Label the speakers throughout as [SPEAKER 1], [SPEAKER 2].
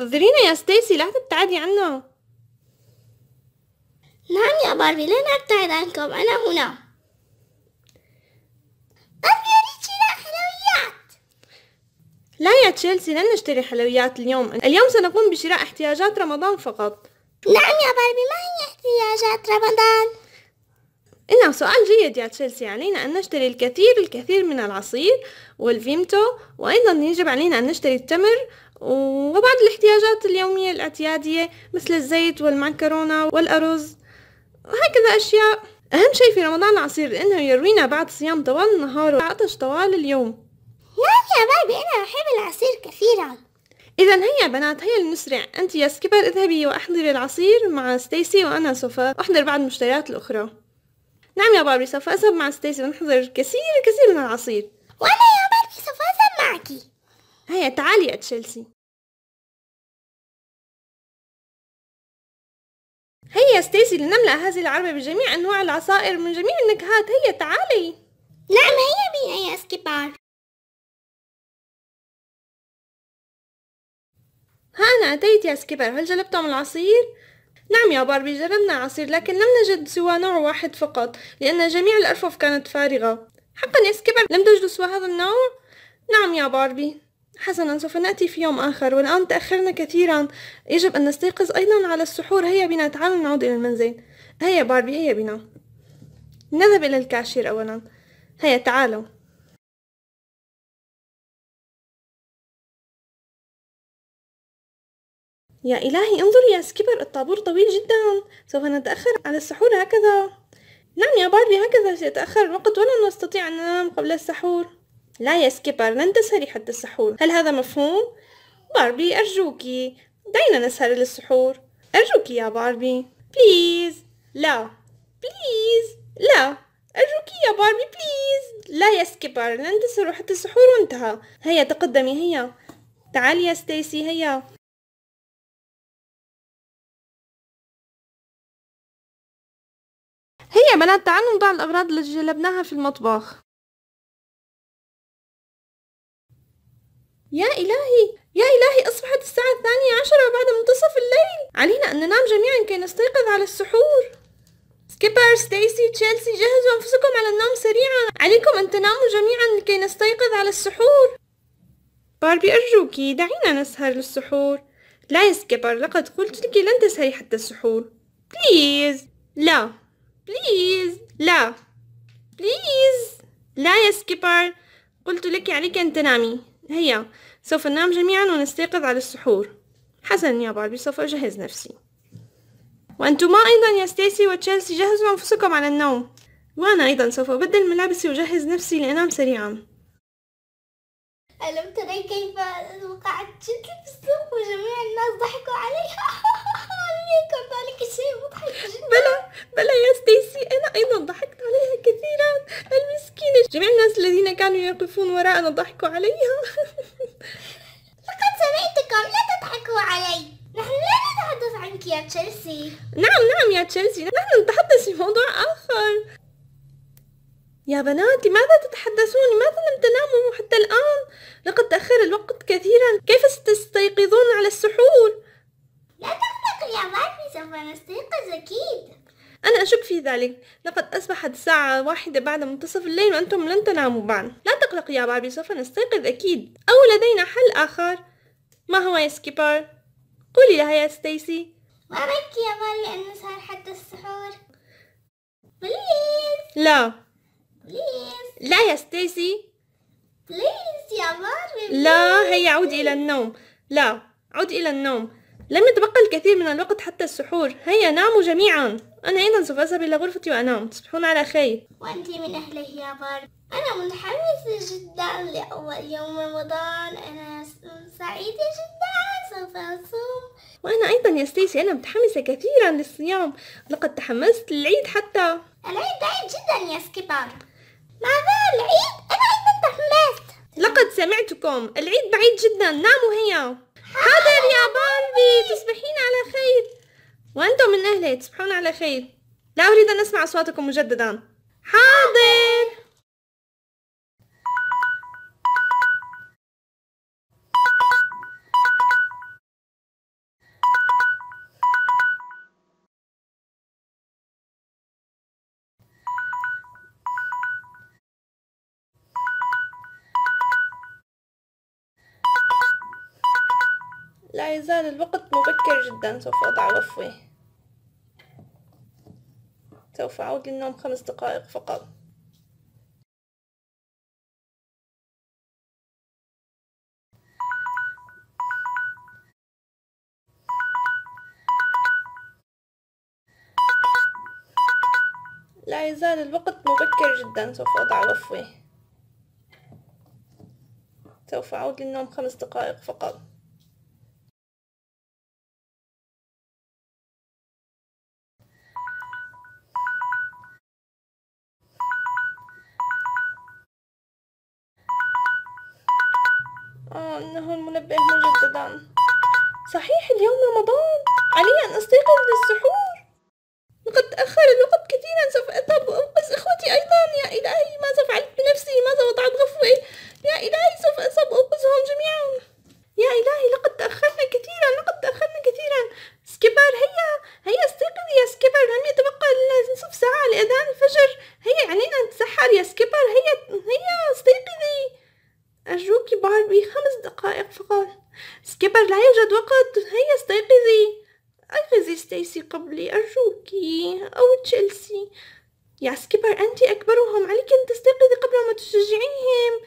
[SPEAKER 1] انتظرينا يا ستيسي لا تبتعدي عنا نعم يا باربي لن أبتعد عنكم أنا هنا باربي
[SPEAKER 2] أريد حلويات
[SPEAKER 1] لا يا تشيلسي لن نشتري حلويات اليوم اليوم سنقوم بشراء احتياجات رمضان فقط
[SPEAKER 2] نعم يا باربي ما هي احتياجات
[SPEAKER 1] رمضان؟ إنه سؤال جيد يا تشيلسي علينا أن نشتري الكثير الكثير من العصير والفيمتو وأيضا يجب علينا أن نشتري التمر وبعض الاحتياجات اليومية الاعتيادية مثل الزيت والمعكرونة والأرز وهكذا أشياء أهم شيء في رمضان العصير لأنه يروينا بعد صيام طوال النهار وعطش طوال اليوم
[SPEAKER 2] يا يا بابي أنا أحب العصير كثيرا
[SPEAKER 1] إذا هيا بنات هيا لنسرع أنت يا سكيبر اذهبي وأحضري العصير مع ستيسي وأنا سوف أحضر بعض المشتريات الأخرى نعم يا باربي سوف أذهب مع ستيسي ونحضر الكثير الكثير من العصير
[SPEAKER 3] وأنا يا باربي سوف أذهب معك هيا تعالي يا تشيلسي هيا ستيسي لنملأ هذه العربة بجميع أنواع العصائر من جميع النكهات هيا تعالي نعم هيا بي يا سكيبار ها أنا أتيت يا سكيبر هل جلبتم العصير؟ نعم يا باربي جربنا عصير لكن لم
[SPEAKER 1] نجد سوى نوع واحد فقط لأن جميع الأرفف كانت فارغة حقا يا سكيبر لم تجد سوى هذا النوع؟ نعم يا باربي حسنا سوف نأتي في يوم آخر والآن تأخرنا كثيرا يجب أن نستيقظ أيضا على السحور هيا بنا تعالوا نعود إلى المنزل هيا
[SPEAKER 3] باربي هيا بنا نذهب إلى الكاشير أولا هيا تعالوا يا إلهي انظري يا سكيبر الطابور طويل جدا سوف نتأخر على السحور
[SPEAKER 1] هكذا نعم يا باربي هكذا سيتأخر الوقت ولا نستطيع أن ننام قبل السحور لا يا سكيبر لن تسهري حتى السحور هل هذا مفهوم؟ باربي أرجوك دعينا نسهر للسحور أرجوك يا باربي بليز لا بليز لا أرجوك يا باربي بليز لا يا سكيبر
[SPEAKER 3] لن تسهروا حتى السحور وانتهى هيا تقدمي هيا تعالي يا ستيسي هيا هي بنات تعالوا نضع الأغراض اللي جلبناها في المطبخ يا إلهي يا إلهي أصبحت الساعة
[SPEAKER 1] الثانية عشرة بعد منتصف الليل علينا أن ننام جميعا كي نستيقظ على السحور سكيبر ستيسي تشيلسي جهزوا أنفسكم على النوم سريعا عليكم أن تناموا جميعا لكي نستيقظ على السحور باربي أرجوكي دعينا نسهر للسحور لا يا سكيبر لقد قلت لك لن تسهري حتى السحور بليز لا بليز لا بليز لا يا سكيبر قلت لك عليك يعني أن تنامي هيا سوف ننام جميعا ونستيقظ على السحور حسنا يا باربي سوف أجهز نفسي وأنتما أيضا يا ستيسي وتشيلسي جهزوا أنفسكم على النوم وأنا أيضا سوف أبدل ملابسي وأجهز نفسي لأنام سريعا
[SPEAKER 2] ألم تري كيف وقعت شكلي في السوق وجميع الناس ضحكوا عليها بلى
[SPEAKER 1] بلى يا أنا أيضا ضحكت عليها
[SPEAKER 2] كثيرا المسكينة جميع الناس
[SPEAKER 1] الذين كانوا يقفون وراءنا ضحكوا عليها
[SPEAKER 2] لقد سمعتكم لا تضحكوا علي نحن لا نتحدث عنك يا تشيلسي
[SPEAKER 1] نعم نعم يا تشيلسي نحن نتحدث في موضوع آخر يا بنات لماذا تتحدثون لماذا لم تناموا حتى الآن لقد تأخر الوقت كثيرا كيف ستستيقظون على السحور
[SPEAKER 2] سوف نستيقظ أكيد
[SPEAKER 1] أنا أشك في ذلك لقد أصبحت الساعة واحدة بعد منتصف الليل وأنتم لن تناموا بعد لا تقلق يا بابي سوف نستيقظ أكيد أو لدينا حل آخر ما هو يا سكيبر؟ قولي لها يا ستيسي
[SPEAKER 2] وأبك يا بابي أن نسهر حتى السحور بليز لا بليز
[SPEAKER 1] لا يا ستيسي
[SPEAKER 2] بليز يا بابي لا هيا
[SPEAKER 1] عودي إلى النوم لا عود إلى النوم لم يتبقى الكثير من الوقت حتى السحور هيا ناموا جميعا أنا أيضا سوف أذهب إلى غرفتي وأنام تصبحون على خير
[SPEAKER 2] وأنت من أهله يا بارب أنا متحمسة جدا لأول يوم رمضان أنا سعيدة جدا سوف أصوم
[SPEAKER 1] وأنا أيضا يا ستيسي أنا متحمسة كثيرا للصيام لقد تحمست للعيد حتى العيد بعيد جدا يا سكيبر ماذا العيد؟ أنا أيضا تحمست لقد سمعتكم العيد بعيد جدا ناموا هيا حاضر يا
[SPEAKER 3] بامبي
[SPEAKER 1] تصبحين على خير وأنتم من أهلي تصبحون على خير لا أريد أن أسمع أصواتكم مجددا
[SPEAKER 3] حاضر لا
[SPEAKER 1] يزال الوقت مبكر جدا سوف أضع غفوي
[SPEAKER 3] سوف أعود للنوم خمس دقائق فقط
[SPEAKER 1] لا يزال الوقت مبكر جدا سوف أضع غفوي
[SPEAKER 3] سوف أعود للنوم خمس دقائق فقط إنه المنبه مجددا
[SPEAKER 1] صحيح اليوم رمضان علي أن أستيقظ للسحور لقد تأخر الوقت كثيرا سوف أذهب وأنقذ إخوتي أيضا يا إلهي سكيبر لا يوجد وقت هيا استيقظي أيقظي ستيسي قبلي أرجوك أو تشيلسي يا سكيبر أنت أكبرهم عليك أن تستيقظي قبل ما تشجعيهم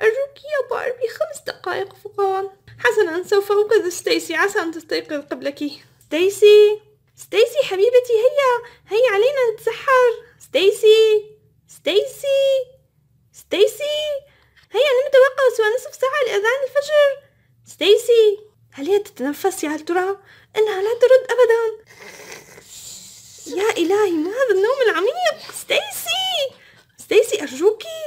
[SPEAKER 1] أرجوك يا باربي خمس دقائق فقط حسنا سوف أوقظ ستيسي عسى أن تستيقظ قبلك ستيسي ستيسي حبيبتي هيا هيا علينا نتسحب تتنفسي على التراب إنها لا ترد أبدا يا إلهي ما هذا النوم العميق ستيسي ستيسي أرجوكي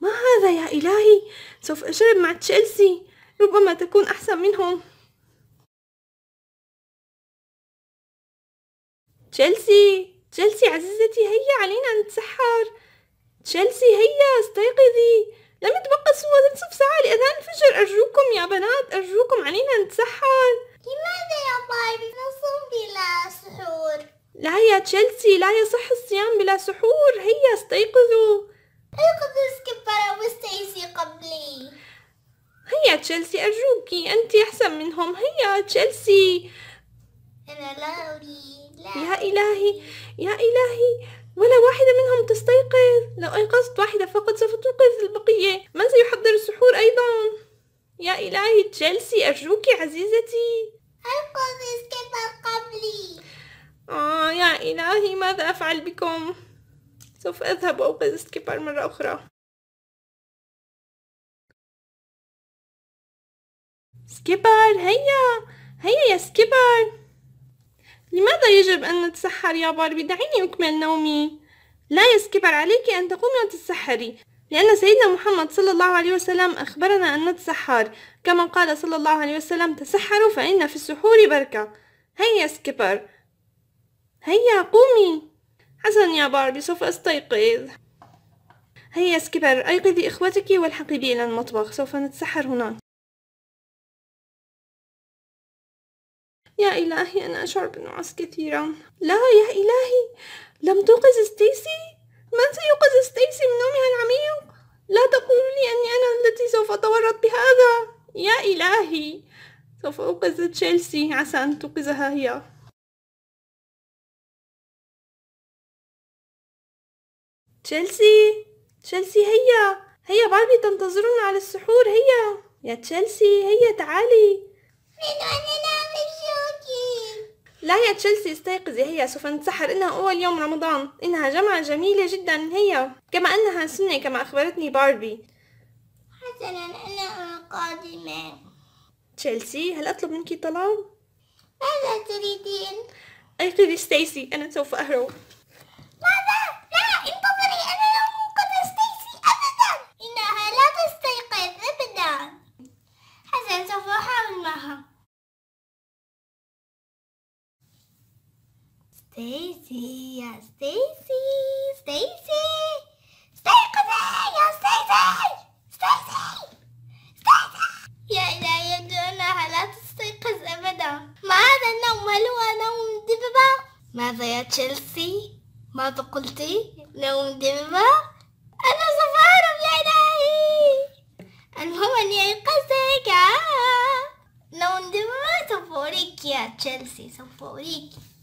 [SPEAKER 1] ما هذا
[SPEAKER 3] يا إلهي سوف أشرب مع تشيلسي ربما تكون أحسن منهم تشيلسي تشيلسي عزيزتي هيا علينا نتسحر تشيلسي هيا استيقظي
[SPEAKER 1] لم يتبقى سوى نصف ساعة لأذان الفجر أرجوكم يا بنات أرجوكم علينا نتسحر
[SPEAKER 2] لماذا يا باربي نصوم بلا سحور؟
[SPEAKER 1] لا يا تشيلسي لا يصح الصيام بلا سحور هيا استيقظوا
[SPEAKER 2] ايقظوا سكبرة وستيسي قبلي
[SPEAKER 1] هيا تشيلسي أرجوكي أنت أحسن منهم هيا تشيلسي
[SPEAKER 2] أنا لا أريد
[SPEAKER 1] يا إلهي يا إلهي ولا واحدة منهم تستيقظ لو أيقظت واحدة فقط سوف تنقذ البقية من سيحضر السحور أيضا
[SPEAKER 3] يا إلهي
[SPEAKER 1] تشيلسي أرجوك عزيزتي
[SPEAKER 2] أنقذي سكيبر قبلي
[SPEAKER 1] آه يا إلهي ماذا
[SPEAKER 3] أفعل بكم سوف أذهب وأوقظ سكيبر مرة أخرى سكيبر هيا هيا يا سكيبر لماذا يجب أن نتسحر يا باربي؟ دعيني
[SPEAKER 1] أكمل نومي لا يا سكيبر عليك أن تقومي وتتسحري لأن سيدنا محمد صلى الله عليه وسلم أخبرنا أن نتسحر كما قال صلى الله عليه وسلم تسحروا فإن في السحور بركة هيا سكيبر هيا قومي حسنا يا باربي سوف أستيقظ هيا سكيبر أيقظي إخوتك
[SPEAKER 3] والحقي بي إلى المطبخ سوف نتسحر هناك يا إلهي أنا أشعر بالنعاس كثيرا لا يا إلهي
[SPEAKER 1] لم توقظ ستيسي من سيوقظ ستيسي من نومها العميق لا تقول لي أني أنا التي سوف أتورط بهذا يا إلهي سوف أوقظ
[SPEAKER 3] تشيلسي عسى أن توقظها هي تشيلسي تشيلسي هيا هيا باربي
[SPEAKER 1] تنتظرنا على السحور هيا يا تشيلسي هيا تعالي لا يا تشيلسي استيقظي هي سوف نتسحر إنها أول يوم رمضان إنها جمعة جميلة جدا هي كما أنها سنة كما أخبرتني باربي
[SPEAKER 2] حسنا أنا قادمة
[SPEAKER 1] تشيلسي هل أطلب منك طلب؟
[SPEAKER 2] ماذا تريدين؟
[SPEAKER 1] أيقظي ستيسي أنا سوف أهرب
[SPEAKER 2] تشيلسي ماذا قلتي نوم ديمبا أنا صفار يا إلهي المهم أني أيقظتك نوم ديمبا
[SPEAKER 3] سوف يا تشيلسي سوف